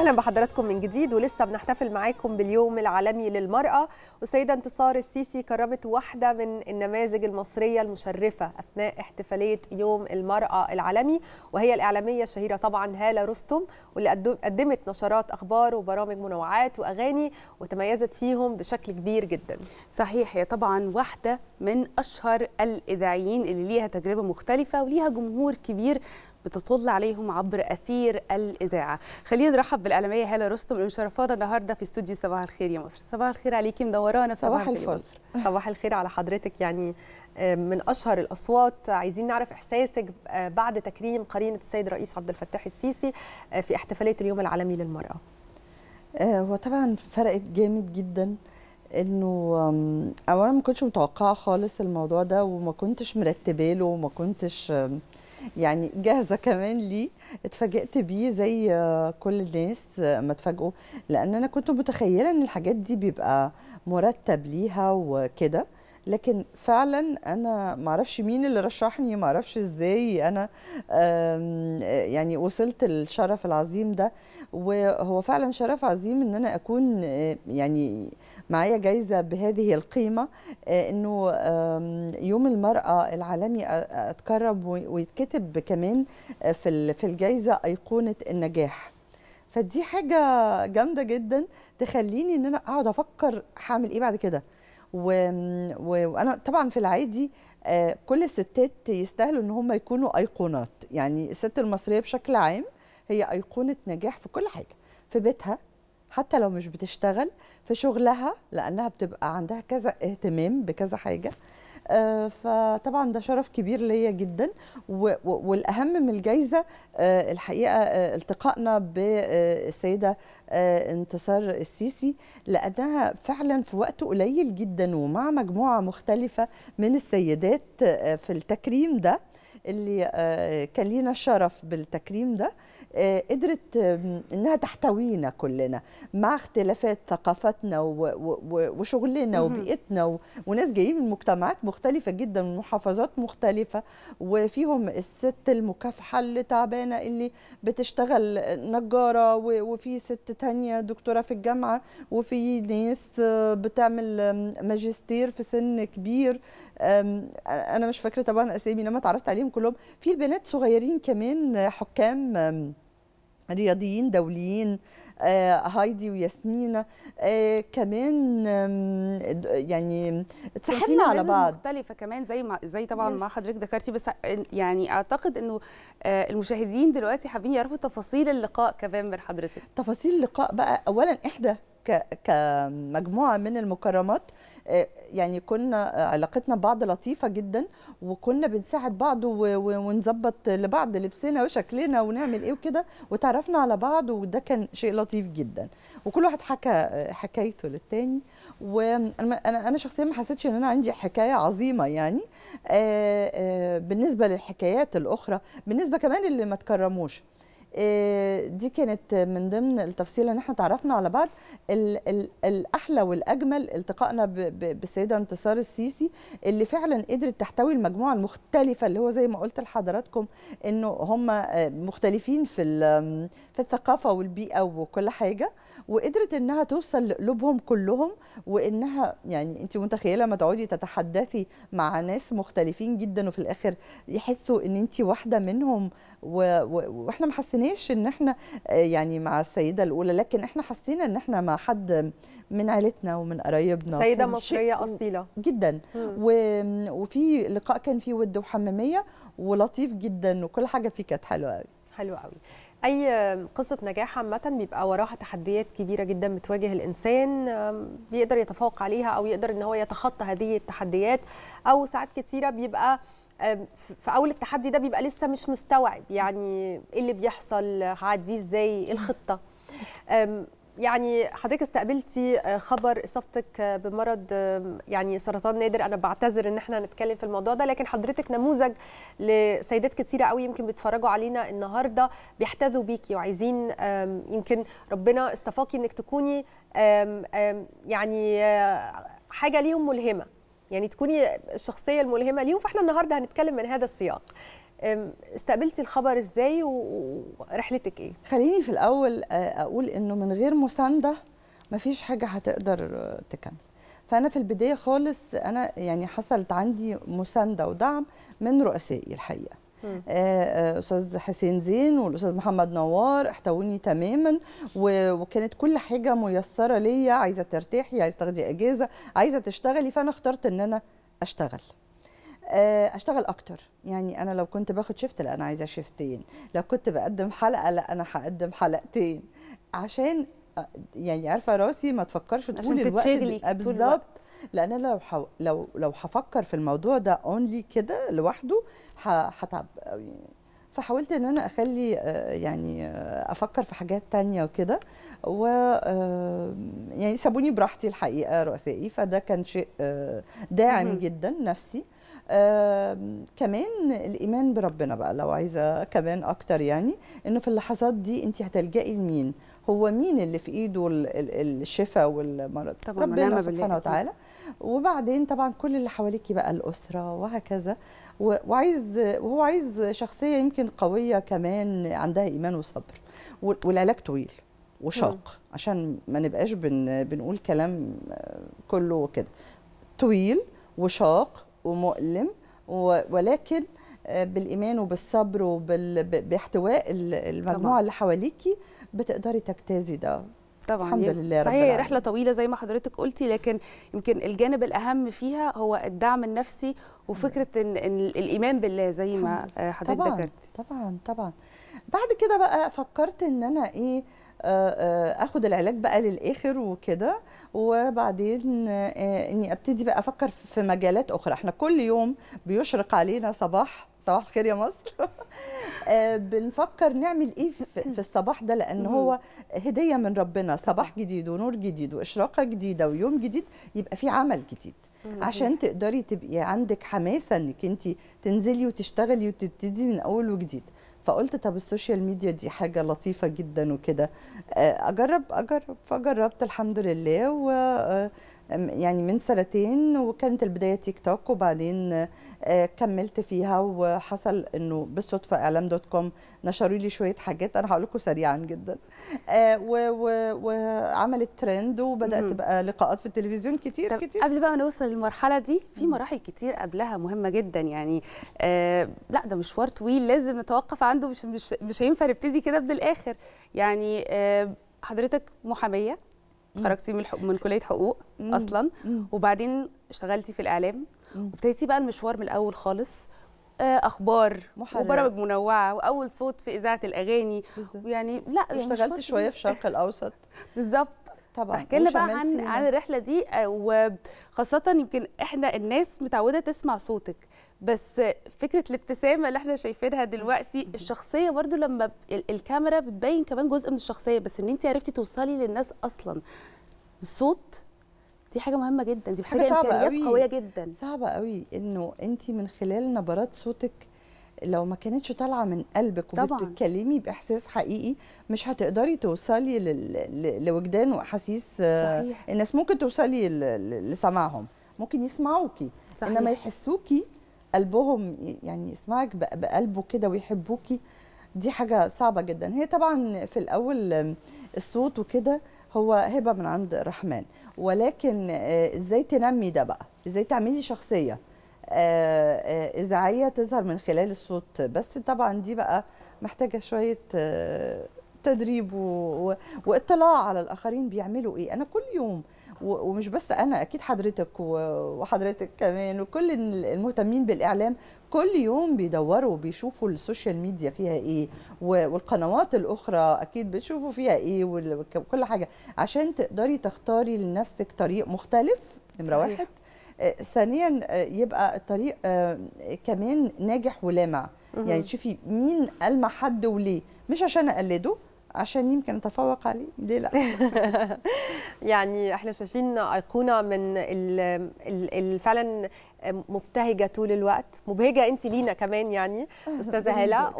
اهلا بحضراتكم من جديد ولسه بنحتفل معاكم باليوم العالمي للمراه والسيده انتصار السيسي كرمت واحده من النماذج المصريه المشرفه اثناء احتفاليه يوم المراه العالمي وهي الاعلاميه الشهيره طبعا هاله رستم واللي قدمت نشرات اخبار وبرامج منوعات واغاني وتميزت فيهم بشكل كبير جدا. صحيح هي طبعا واحده من اشهر الاذاعيين اللي ليها تجربه مختلفه وليها جمهور كبير بتطل عليهم عبر أثير الإذاعة خلينا نرحب بالإعلامية هالة رستم اللي مشرفانا النهارده في استوديو صباح الخير يا مصر صباح الخير عليكي مدورانا في صباح, صباح الفل صباح الخير على حضرتك يعني من اشهر الاصوات عايزين نعرف احساسك آه، بعد تكريم قرينه السيد الرئيس عبد الفتاح السيسي آه، في احتفاليه اليوم العالمي للمراه آه، هو طبعا فرقت جامد جدا انه اولا ما كنتش متوقعه خالص الموضوع ده وما كنتش مرتبه له وما كنتش يعني جاهزه كمان ليه اتفاجئت بيه زي آه، كل الناس آه، ما اتفاجئوا لان انا كنت متخيله ان الحاجات دي بيبقى مرتب ليها وكده لكن فعلا انا ما اعرفش مين اللي رشحني ما اعرفش ازاي انا يعني وصلت الشرف العظيم ده وهو فعلا شرف عظيم ان انا اكون آه، يعني معايا جايزه بهذه القيمه آه، انه يوم المراه العالمي اتكرم ويتكتب كمان آه، في في الجايزه ايقونه النجاح فدي حاجه جامده جدا تخليني ان انا اقعد افكر هعمل ايه بعد كده وانا طبعا في العادي آه، كل الستات يستاهلوا ان هم يكونوا ايقونات يعني الست المصريه بشكل عام هي ايقونه نجاح في كل حاجه في بيتها حتى لو مش بتشتغل في شغلها لانها بتبقى عندها كذا اهتمام بكذا حاجه آه، فطبعا ده شرف كبير ليا جدا والاهم من الجائزه آه، الحقيقه آه، التقائنا بالسيده انتصار السيسي لانها فعلا في وقت قليل جدا ومع مجموعه مختلفه من السيدات في التكريم ده اللي آه، كان لينا الشرف بالتكريم ده آه، قدرت آه، انها تحتوينا كلنا مع اختلافات ثقافتنا وشغلنا وبيئتنا وناس جايين من مجتمعات مختلفه جدا ومحافظات مختلفه وفيهم الست المكافحه اللي تعبانه اللي بتشتغل نجاره وفي ست تانية دكتوره في الجامعه وفي ناس بتعمل ماجستير في سن كبير انا مش فاكره طبعا اسامي لما اتعرفت عليهم كلهم في البنات صغيرين كمان حكام رياضيين دوليين آه هايدي وياسمينة آه كمان يعني اتسحبنا على بعض مختلفة كمان زي ما زي طبعا ما حضرتك ذكرتي بس يعني اعتقد انه آه المشاهدين دلوقتي حابين يعرفوا تفاصيل اللقاء كمان من حضرتك تفاصيل اللقاء بقى اولا احدى كمجموعه من المكرمات آه، يعني كنا آه، علاقتنا ببعض لطيفه جدا وكنا بنساعد بعض ونظبط لبعض لبسنا وشكلنا ونعمل ايه وكده وتعرفنا على بعض وده كان شيء لطيف جدا وكل واحد حكى آه، حكايته للتاني وانا انا شخصيا ما حسيتش ان انا عندي حكايه عظيمه يعني بالنسبه للحكايات الاخرى بالنسبه كمان اللي ما تكرموش آه، دي كانت من ضمن التفصيله ان احنا تعرفنا على بعض الـ الـ الاحلى والاجمل التقائنا بالسيده انتصار السيسي اللي فعلا قدرت تحتوي المجموعه المختلفه اللي هو زي ما قلت لحضراتكم انه هم آه، مختلفين في في الثقافه والبيئه وكل حاجه وقدرت انها توصل لقلوبهم كلهم وانها يعني انت متخيله ما تقعدي تتحدثي مع ناس مختلفين جدا وفي الاخر يحسوا ان انت واحده منهم واحنا محسنين حسيناش ان احنا آه، يعني مع السيده الاولى لكن احنا حسينا ان احنا مع حد من عيلتنا ومن قرايبنا سيده مصريه اصيله جدا و... وفي لقاء كان فيه ود وحماميه ولطيف جدا وكل حاجه فيه كانت حلوه قوي حلوه قوي اي قصه نجاح عامه بيبقى وراها تحديات كبيره جدا بتواجه الانسان بيقدر يتفوق عليها او يقدر ان هو يتخطى هذه التحديات او ساعات كثيره بيبقى في اول التحدي ده بيبقى لسه مش مستوعب يعني ايه اللي بيحصل هعديه ازاي ايه الخطه يعني حضرتك استقبلتي آه، خبر اصابتك آه، بمرض يعني سرطان نادر انا بعتذر ان احنا هنتكلم في الموضوع ده لكن حضرتك نموذج لسيدات كتيره قوي يمكن بيتفرجوا علينا النهارده بيحتذوا بيكي وعايزين يمكن ربنا اصطفاكي انك تكوني يعني آه، حاجه ليهم ملهمه يعني تكوني الشخصيه الملهمه ليهم فاحنا النهارده هنتكلم من هذا السياق استقبلتي الخبر ازاي ورحلتك ايه خليني في الاول آه، اقول انه من غير مسانده مفيش حاجه هتقدر تكمل فانا في البدايه خالص انا يعني حصلت عندي مسانده ودعم من رؤسائي الحقيقه آه، آه، استاذ حسين زين والاستاذ محمد نوار احتوني تماما وكانت كل حاجه ميسره ليا عايزه ترتاحي عايزه تاخدي اجازه عايزه تشتغلي فانا اخترت ان انا اشتغل آه، اشتغل اكتر يعني انا لو كنت باخد شيفت لا انا عايزه شيفتين لو كنت بقدم حلقه لا انا هقدم حلقتين عشان يعني عارفه راسي ما تفكرش طول الوقت بالظبط لان انا لو لو لو هفكر في الموضوع ده اونلي كده لوحده هتعب قوي فحاولت ان انا اخلي آه، يعني آه، افكر في حاجات تانية وكده و يعني سابوني براحتي الحقيقه رؤسائي فده كان شيء آه، داعم جدا نفسي كمان الايمان بربنا بقى لو عايزه كمان اكتر يعني انه في اللحظات دي انت هتلجئي لمين هو مين اللي في ايده الشفاء والمرض طبعا ربنا سبحانه وتعالى وبعدين طبعا كل اللي حواليكي بقى الاسره وهكذا وعايز وهو عايز شخصيه يمكن قويه كمان عندها ايمان وصبر والعلاج طويل وشاق عشان ما نبقاش بن بنقول كلام آه، كله كده طويل وشاق ومؤلم ولكن آه، بالايمان وبالصبر وباحتواء المجموعه طبعا. اللي حواليكي بتقدري تجتازي ده طبعا الحمد لله رب صحيح رب رحله طويله زي ما حضرتك قلتي لكن يمكن الجانب الاهم فيها هو الدعم النفسي وفكره ان, إن الايمان بالله زي ما آه، حضرتك ذكرتي طبعا طبعا طبعا بعد كده بقى فكرت ان انا ايه آه، آه، اخد العلاج بقى للاخر وكده وبعدين آه، اني ابتدي بقى افكر في مجالات اخرى احنا كل يوم بيشرق علينا صباح صباح الخير يا مصر بنفكر نعمل ايه في الصباح ده لان هو هديه من ربنا صباح جديد ونور جديد واشراقه جديده ويوم جديد يبقى في عمل جديد عشان تقدري تبقي عندك حماسه انك انت تنزلي وتشتغلي وتبتدي من اول وجديد فقلت طب السوشيال ميديا دي حاجه لطيفه جدا وكده آه، اجرب اجرب فجربت الحمد لله و آه، يعني من سنتين وكانت البدايه تيك توك وبعدين آه، كملت فيها وحصل انه بالصدفه اعلام دوت كوم نشروا لي شويه حاجات انا هقول لكم سريعا جدا آه، وعملت ترند وبدات بقى لقاءات في التلفزيون كتير كتير قبل بقى ما نوصل للمرحله دي في مراحل كتير قبلها مهمه جدا يعني آه، لا ده مشوار طويل لازم نتوقف عنده مش مش مش هينفع نبتدي كده من الاخر يعني حضرتك محاميه خرجتي من من كليه حقوق اصلا وبعدين اشتغلتي في الاعلام وابتديتي بقى المشوار من الاول خالص آه، اخبار محرر. وبرامج منوعه واول صوت في اذاعه الاغاني بالزبط. يعني لا يعني اشتغلت شويه في الشرق الاوسط بالظبط طبعا احكي لنا بقى عن عن الرحله دي آه، وخاصه يمكن احنا الناس متعوده تسمع صوتك بس فكره الابتسامه اللي احنا شايفينها دلوقتي الشخصيه برضو لما الكاميرا بتبين كمان جزء من الشخصيه بس ان انت عرفتي توصلي للناس اصلا الصوت دي حاجه مهمه جدا دي حاجه, محتاجه امكانيات قويه جدا صعبه قوي انه انت من خلال نبرات صوتك لو ما كانتش طالعه من قلبك وبتتكلمي باحساس حقيقي مش هتقدري توصلي لوجدان واحاسيس آه، صحيح. الناس ممكن توصلي لسماعهم ممكن يسمعوكي صحيح. انما يحسوكي قلبهم يعني يسمعك بقلبه كده ويحبوكي دي حاجه صعبه جدا هي طبعا في الاول الصوت وكده هو هبه من عند الرحمن ولكن آه، ازاي تنمي ده بقى ازاي تعملي شخصيه آه، آه، اذاعيه تظهر من خلال الصوت بس طبعا دي بقى محتاجه شويه آه، تدريب و... واطلاع على الاخرين بيعملوا ايه انا كل يوم ومش بس انا اكيد حضرتك وحضرتك كمان وكل المهتمين بالاعلام كل يوم بيدوروا وبيشوفوا السوشيال ميديا فيها ايه والقنوات الاخرى اكيد بتشوفوا فيها ايه وكل حاجه عشان تقدري تختاري لنفسك طريق مختلف نمره واحد آه، ثانيا آه، يبقى الطريق آه، كمان ناجح ولامع يعني تشوفي مين ألمع حد وليه مش عشان أقلده عشان يمكن اتفوق عليه ليه لا يعني احنا شايفين ايقونه من فعلا مبتهجه طول الوقت مبهجه انت لينا كمان يعني استاذه هاله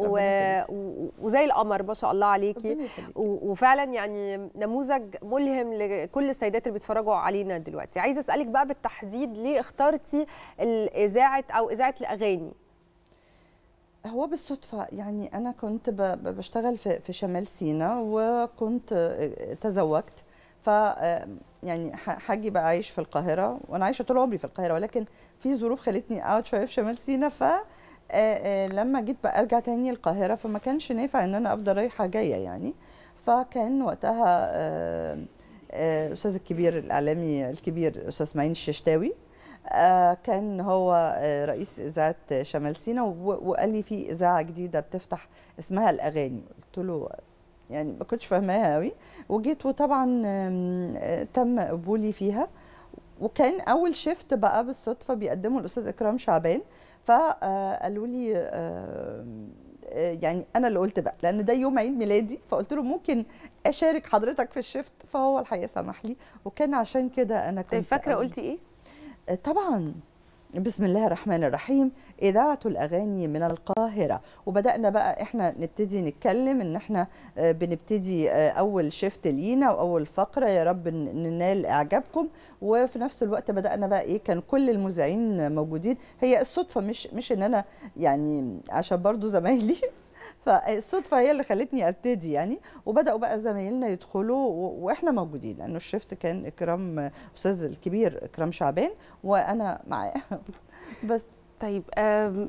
وزي القمر ما شاء الله عليكي وفعلا يعني نموذج ملهم لكل السيدات اللي بيتفرجوا علينا دلوقتي عايزه اسالك بقى بالتحديد ليه اخترتي اذاعه او اذاعه الاغاني هو بالصدفة يعني أنا كنت بشتغل في, في شمال سينا وكنت آه، تزوجت ف يعني حاجي بقى عايش في القاهرة وأنا عايشة طول عمري في القاهرة ولكن في ظروف خلتني أقعد شوية في شمال سينا ف آه، آه، لما جيت بقى أرجع تاني القاهرة فما كانش نافع إن أنا أفضل رايحة جاية يعني فكان وقتها أستاذ الكبير الإعلامي الكبير أستاذ معين الششتاوي آه، كان هو آه، رئيس اذاعه شمال سينا وقال لي في اذاعه جديده بتفتح اسمها الاغاني قلت له يعني ما كنتش فاهماها قوي وجيت وطبعا آه، تم قبولي فيها وكان اول شيفت بقى بالصدفه بيقدمه الاستاذ اكرام شعبان فقالوا لي يعني انا اللي قلت بقى لان ده يوم عيد ميلادي فقلت له ممكن اشارك حضرتك في الشيفت فهو الحقيقه سمح لي وكان عشان كده انا طيب، كنت طيب فاكره قلتي ايه طبعا بسم الله الرحمن الرحيم إذاعة الأغاني من القاهرة وبدأنا بقى إحنا نبتدي نتكلم إن إحنا آه، بنبتدي آه، أول شيفت لينا وأول فقرة يا رب ننال إعجابكم وفي نفس الوقت بدأنا بقى إيه كان كل المذيعين موجودين هي الصدفة مش مش إن أنا يعني عشان برضو زمايلي فالصدفه هي اللي خلتني ابتدي يعني وبداوا بقى زمايلنا يدخلوا واحنا موجودين لانه الشفت كان اكرام استاذ الكبير اكرام شعبان وانا معاه بس طيب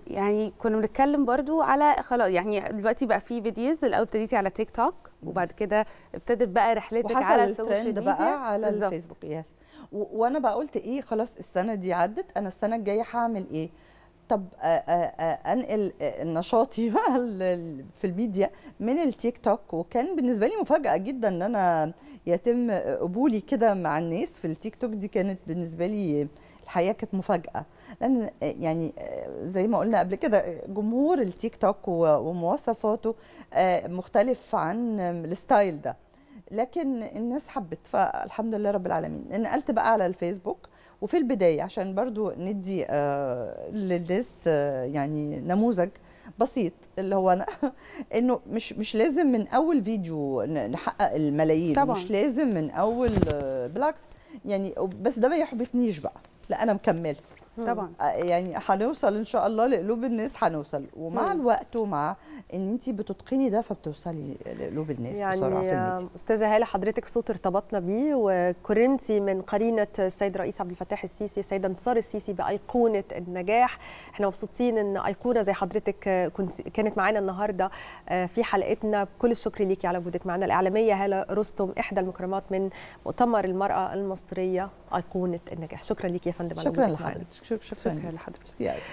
يعني كنا بنتكلم برضو على خلاص يعني دلوقتي بقى في فيديوز الاول ابتديتي على تيك توك وبعد كده ابتدت بقى رحلتك على السوشيال ميديا بقى على بالزبط. الفيسبوك يس وانا بقى قلت ايه خلاص السنه دي عدت انا السنه الجايه هعمل ايه طب آه، آه، آه، انقل نشاطي في الميديا من التيك توك وكان بالنسبه لي مفاجاه جدا ان انا يتم قبولي كده مع الناس في التيك توك دي كانت بالنسبه لي الحقيقه كانت مفاجاه لان يعني زي ما قلنا قبل كده جمهور التيك توك ومواصفاته مختلف عن الستايل ده لكن الناس حبت فالحمد لله رب العالمين نقلت بقى على الفيسبوك وفي البداية عشان برضو ندي آه، للناس آه، يعني نموذج بسيط اللي هو أنا انه مش مش لازم من اول فيديو نحقق الملايين طبعا. مش لازم من اول آه، بالعكس يعني بس ده ما يحبطنيش بقى لا انا مكمله طبعا آه، يعني هنوصل ان شاء الله لقلوب الناس هنوصل ومع مم. الوقت ومع ان انت بتتقني ده فبتوصلي لقلوب الناس يعني بسرعه في آه، الميديا استاذه هاله حضرتك صوت ارتبطنا بيه وكرمتي من قرينه السيد رئيس عبد الفتاح السيسي السيد انتصار السيسي بايقونه النجاح احنا مبسوطين ان ايقونه زي حضرتك كنت كانت معانا النهارده آه، في حلقتنا كل الشكر ليكي على وجودك معانا الاعلاميه هاله رستم احدى المكرمات من مؤتمر المراه المصريه ايقونه النجاح شكرا ليكي يا فندم شكرا لحضرتك شكرا, شكرا لحضرتك